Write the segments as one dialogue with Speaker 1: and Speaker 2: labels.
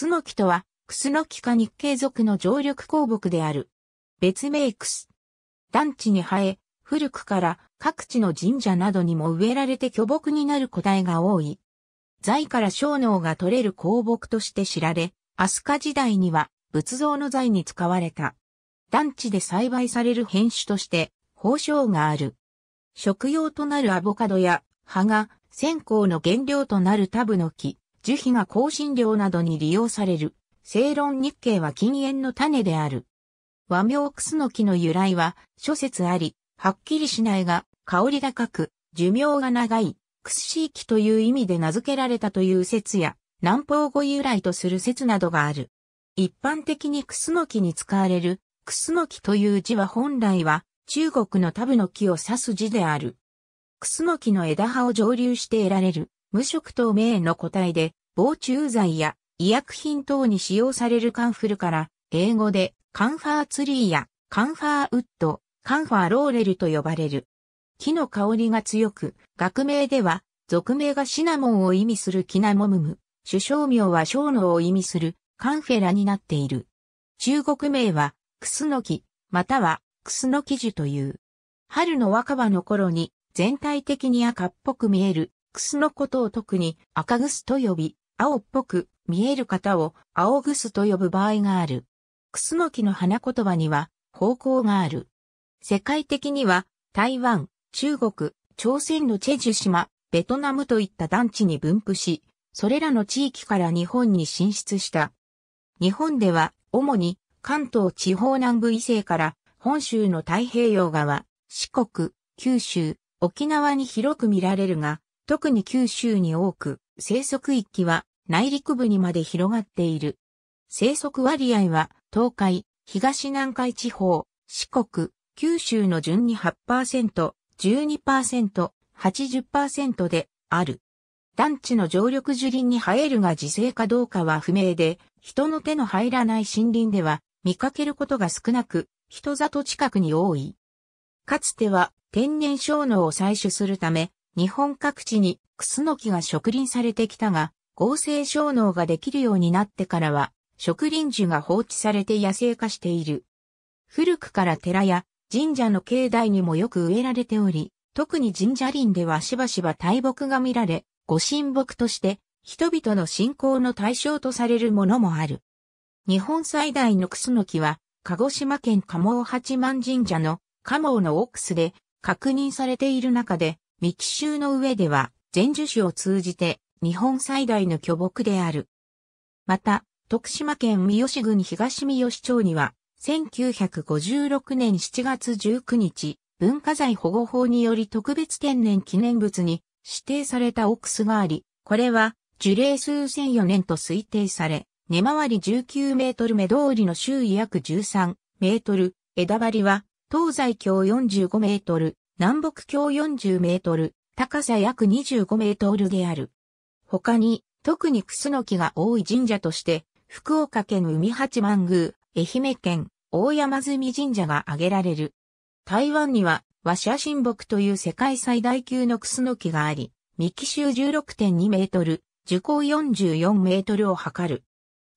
Speaker 1: スノキとは、クスノキ科日系属の常緑鉱木である。別名クス。団地に生え、古くから各地の神社などにも植えられて巨木になる個体が多い。材から小脳が取れる鉱木として知られ、飛鳥時代には仏像の材に使われた。団地で栽培される品種として、宝生がある。食用となるアボカドや葉が線香の原料となるタブの木、樹皮が香辛料などに利用される、正論日経は禁煙の種である。和名クスノキの由来は諸説あり、はっきりしないが、香り高く、寿命が長い、クスシーキという意味で名付けられたという説や、南方語由来とする説などがある。一般的にクスノキに使われる、クスノキという字は本来は、中国のタブの木を指す字である。クスノキの枝葉を蒸留して得られる、無色透明の個体で、防虫剤や医薬品等に使用されるカンフルから、英語でカンファーツリーやカンファーウッド、カンファーローレルと呼ばれる。木の香りが強く、学名では、俗名がシナモンを意味するキナモムム、首相名は小脳を意味するカンフェラになっている。中国名は、クスノキ、または、クスノキ樹という。春の若葉の頃に、全体的に赤っぽく見えるクスのことを特に赤グスと呼び、青っぽく見える方を青グスと呼ぶ場合がある。クスノキの花言葉には方向がある。世界的には台湾、中国、朝鮮のチェジュ島、ベトナムといった団地に分布し、それらの地域から日本に進出した。日本では主に関東地方南部以西から本州の太平洋側、四国、九州、沖縄に広く見られるが、特に九州に多く、生息域は内陸部にまで広がっている。生息割合は東海、東南海地方、四国、九州の順に8%、12%、80%である。団地の常緑樹林に生えるが自生かどうかは不明で、人の手の入らない森林では見かけることが少なく、人里近くに多い。かつては天然小脳を採取するため、日本各地にクスノキが植林されてきたが、合成小脳ができるようになってからは、植林樹が放置されて野生化している。古くから寺や神社の境内にもよく植えられており、特に神社林ではしばしば大木が見られ、ご神木として人々の信仰の対象とされるものもある。日本最大のクスノキは、鹿児島県加茂八幡神社の加茂のオックスで確認されている中で、三木州の上では、全樹種を通じて、日本最大の巨木である。また、徳島県三好郡東三好町には、1956年7月19日、文化財保護法により特別天然記念物に指定されたオクスがあり、これは樹齢数千4年と推定され、根回り19メートル目通りの周囲約13メートル、枝張りは東西京45メートル、南北京40メートル、高さ約25メートルである。他に、特にクスノキが多い神社として、福岡県海八幡宮、愛媛県大山積神社が挙げられる。台湾には、和写神木という世界最大級のクスノキがあり、幹周16.2メートル、樹高44メートルを測る。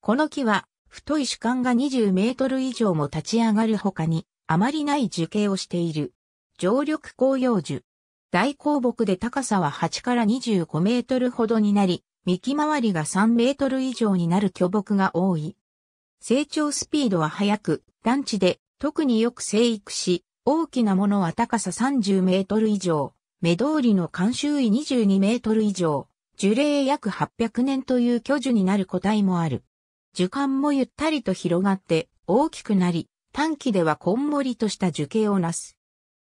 Speaker 1: この木は、太い主幹が20メートル以上も立ち上がる他に、あまりない樹形をしている。常緑紅葉樹。大鉱木で高さは8から25メートルほどになり、幹周りが3メートル以上になる巨木が多い。成長スピードは速く、団地で特によく生育し、大きなものは高さ30メートル以上、目通りの間周囲22メートル以上、樹齢約800年という巨樹になる個体もある。樹幹もゆったりと広がって大きくなり、短期ではこんもりとした樹形をなす。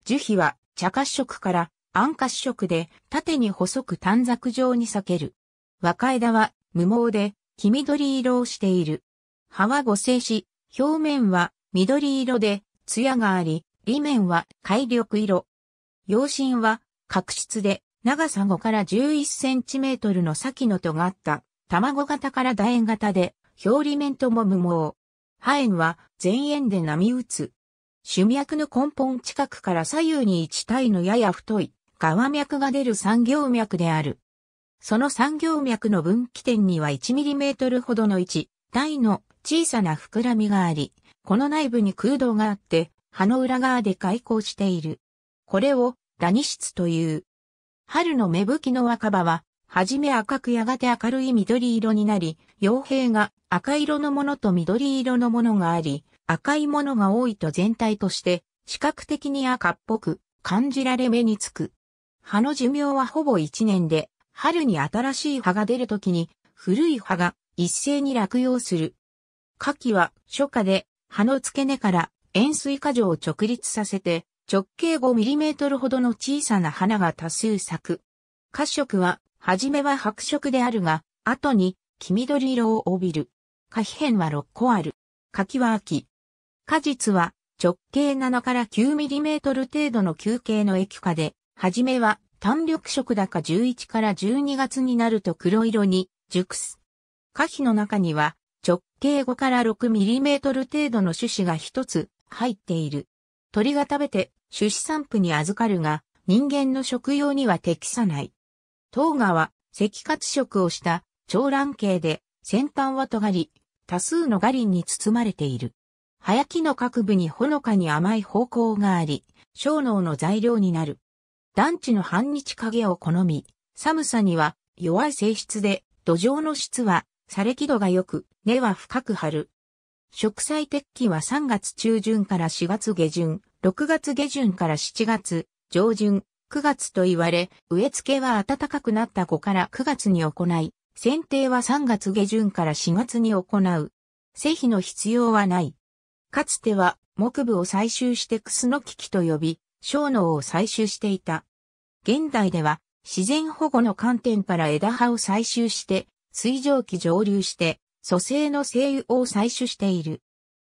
Speaker 1: 樹皮は茶褐色から暗褐色で縦に細く短冊状に裂ける。若枝は無毛で黄緑色をしている。葉は五星し、表面は緑色で艶があり、裏面は海緑色。葉身は角質で長さ5から11センチメートルの先の尖った卵型から楕円型で表裏面とも無毛。葉縁は前縁で波打つ主脈の根本近くから左右に1体のやや太い、側脈が出る産業脈である。その産業脈の分岐点には 1mm ほどの置。体の小さな膨らみがあり、この内部に空洞があって、葉の裏側で開口している。これを、ダニ室という。春の芽吹きの若葉は、はじめ赤くやがて明るい緑色になり、傭兵が赤色のものと緑色のものがあり、赤いものが多いと全体として視覚的に赤っぽく感じられ目につく。葉の寿命はほぼ1年で、春に新しい葉が出るときに古い葉が一斉に落葉する。夏季は初夏で葉の付け根から円錐果樹を直立させて直径5ミリメートルほどの小さな花が多数咲く。褐色は、はじめは白色であるが、後に黄緑色を帯びる。花皮片は6個ある。柿は秋、果実は直径7から9ミリメートル程度の球形の液化で、はじめは単緑色だか11から12月になると黒色に熟す。果皮の中には直径5から6ミリメートル程度の種子が一つ入っている。鳥が食べて種子散布に預かるが人間の食用には適さない。糖芽は赤褐色をした長卵形で先端は尖り、多数のガリンに包まれている。葉焼の各部にほのかに甘い方向があり、小脳の材料になる。団地の半日影を好み、寒さには弱い性質で、土壌の質は、され、礫度が良く、根は深く張る。植栽適期は3月中旬から4月下旬、6月下旬から7月上旬、9月と言われ、植え付けは暖かくなった後から9月に行い、剪定は3月下旬から4月に行う。製品の必要はない。かつては木部を採集してクスノキキと呼び、小脳を採集していた。現代では自然保護の観点から枝葉を採集して、水蒸気蒸留して、蘇生の精油を採取している。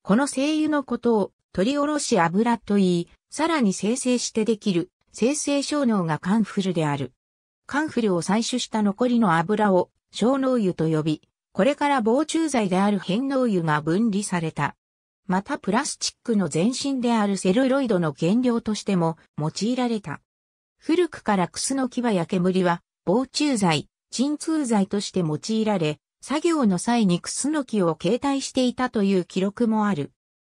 Speaker 1: この精油のことを取り下ろし油と言い、さらに生成してできる生成小脳がカンフルである。カンフルを採取した残りの油を小脳油と呼び、これから防虫剤である変脳油が分離された。またプラスチックの前身であるセルロイドの原料としても用いられた。古くからクスの牙や煙は防虫剤、鎮痛剤として用いられ、作業の際にクスの木を携帯していたという記録もある。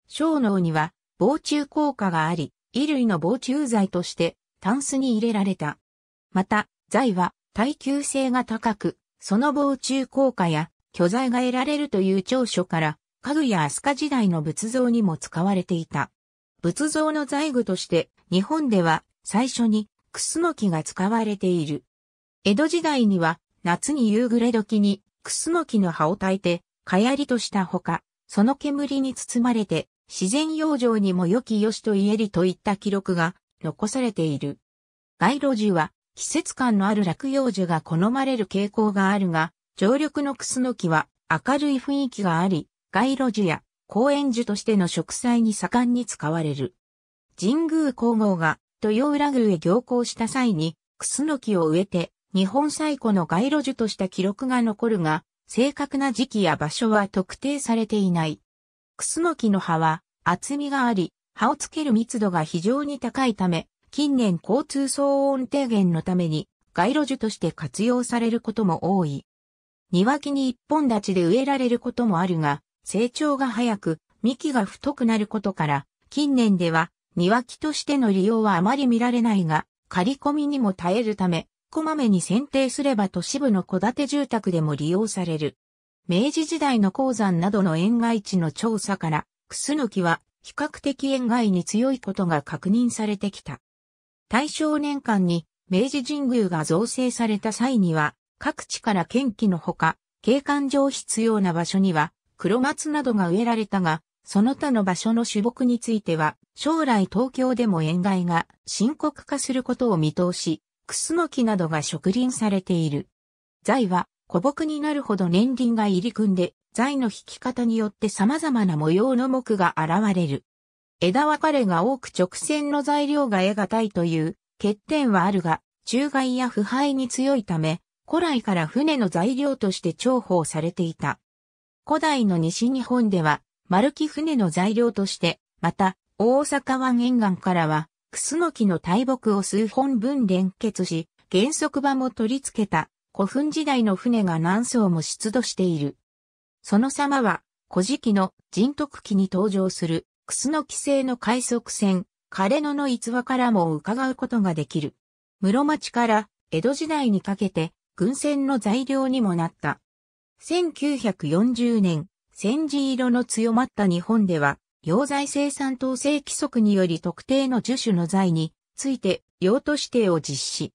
Speaker 1: 小脳には防虫効果があり、衣類の防虫剤としてタンスに入れられた。また、剤は耐久性が高く、その防虫効果や巨材が得られるという長所から、家具や飛鳥時代の仏像にも使われていた。仏像の財具として日本では最初にクスノキが使われている。江戸時代には夏に夕暮れ時にクスノキの葉を焚いてかやりとしたほか、その煙に包まれて自然養生にも良き良しと言えりといった記録が残されている。街路樹は季節感のある落葉樹が好まれる傾向があるが、常緑のクスノキは明るい雰囲気があり、街路樹や公園樹としての植栽に盛んに使われる。神宮皇后が豊浦宮へ行行した際に、クスノキを植えて、日本最古の街路樹とした記録が残るが、正確な時期や場所は特定されていない。クスノキの葉は厚みがあり、葉をつける密度が非常に高いため、近年交通騒音低減のために街路樹として活用されることも多い。庭木に一本立ちで植えられることもあるが、成長が早く、幹が太くなることから、近年では庭木としての利用はあまり見られないが、刈り込みにも耐えるため、こまめに剪定すれば都市部の戸建て住宅でも利用される。明治時代の鉱山などの塩害地の調査から、クスノキは比較的塩害に強いことが確認されてきた。大正年間に明治神宮が造成された際には、各地から県機のほか、景観上必要な場所には、黒松などが植えられたが、その他の場所の種木については、将来東京でも塩害が深刻化することを見通し、クスノキなどが植林されている。材は古木になるほど年輪が入り組んで、材の引き方によって様々な模様の木が現れる。枝分かれが多く直線の材料が得難いという欠点はあるが、中外や腐敗に強いため、古来から船の材料として重宝されていた。古代の西日本では、丸木船の材料として、また、大阪湾沿岸からは、クスノキの大木を数本分連結し、原則場も取り付けた古墳時代の船が何層も出土している。その様は、古事記の人徳記に登場する、クスノキ製の海側船、枯れ野の逸話からも伺うことができる。室町から江戸時代にかけて、軍船の材料にもなった。1940年、戦時色の強まった日本では、溶剤生産統制規則により特定の樹種の剤について用途指定を実施。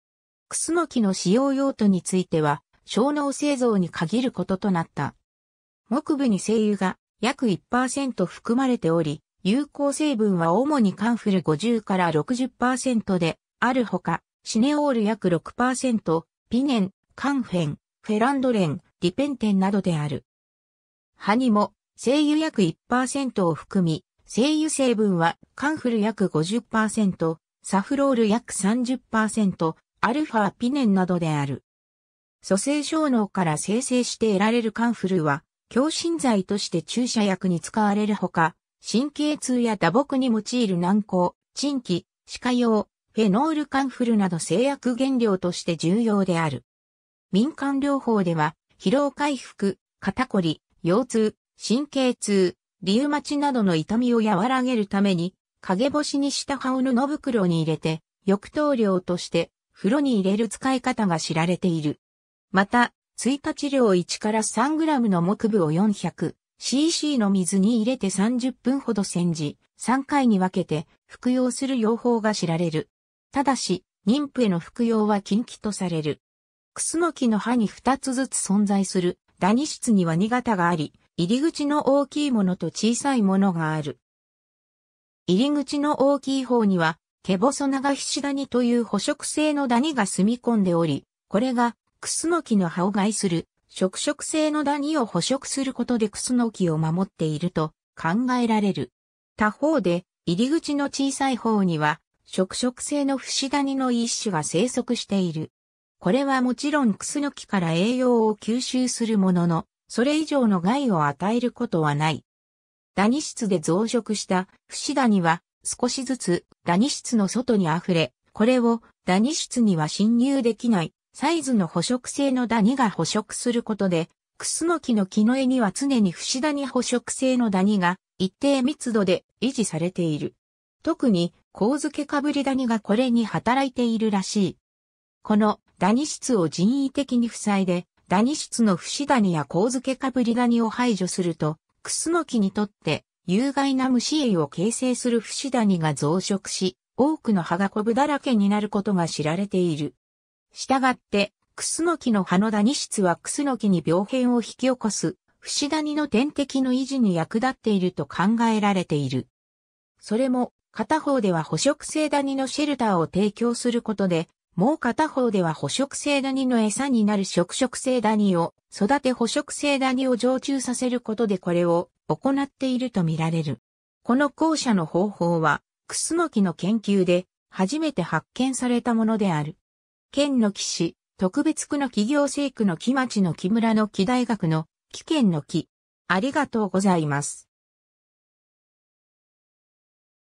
Speaker 1: クスノキの使用用途については、小脳製造に限ることとなった。木部に精油が約1%含まれており、有効成分は主にカンフル50から60%であるほか、シネオール約6%、ピネン、カンフェン、フェランドレン、リペンテンなどである。歯にも、精油約1%を含み、精油成分はカンフル約50%、サフロール約30%、アルファピネンなどである。蘇生小脳から生成して得られるカンフルは、強心剤として注射薬に使われるほか、神経痛や打撲に用いる軟膏、鎮気、歯科用、フェノールカンフルなど製薬原料として重要である。民間療法では、疲労回復、肩こり、腰痛、神経痛、リウマチなどの痛みを和らげるために、陰干しにした葉を布袋に入れて、浴頭料として風呂に入れる使い方が知られている。また、追加治療1から 3g の木部を 400cc の水に入れて30分ほど煎じ、3回に分けて服用する用法が知られる。ただし、妊婦への服用は禁忌とされる。クスノキの葉に2つずつ存在する、ダニ室には2型があり、入り口の大きいものと小さいものがある。入り口の大きい方には、ケボソナガヒシダニという捕食性のダニが住み込んでおり、これがクスノキの葉を害する食食性のダニを捕食することでクスノキを守っていると考えられる。他方で入り口の小さい方には食食性のフシダニの一種が生息している。これはもちろんクスノキから栄養を吸収するものの、それ以上の害を与えることはない。ダニ室で増殖したフシダニは少しずつダニ室の外に溢れ、これをダニ室には侵入できないサイズの捕食性のダニが捕食することで、クスノキの木の絵には常にフシダニ捕食性のダニが一定密度で維持されている。特に、コウズケカブリダニがこれに働いているらしい。このダニ室を人為的に塞いで、ダニ室の節ダニや甲付けかぶりダニを排除すると、クスノキにとって有害な虫栄を形成する節ダニが増殖し、多くの葉がコブだらけになることが知られている。したがって、クスノキの葉のダニ室はクスノキに病変を引き起こす、節ダニの天敵の維持に役立っていると考えられている。それも、片方では捕食性ダニのシェルターを提供することで、もう片方では捕食性ダニの餌になる食食性ダニを育て捕食性ダニを常駐させることでこれを行っているとみられる。この校舎の方法は、クスノキの研究で初めて発見されたものである。県の士、特別区の企業生区の木町の木村の木大学の木県の木。ありがとうございます。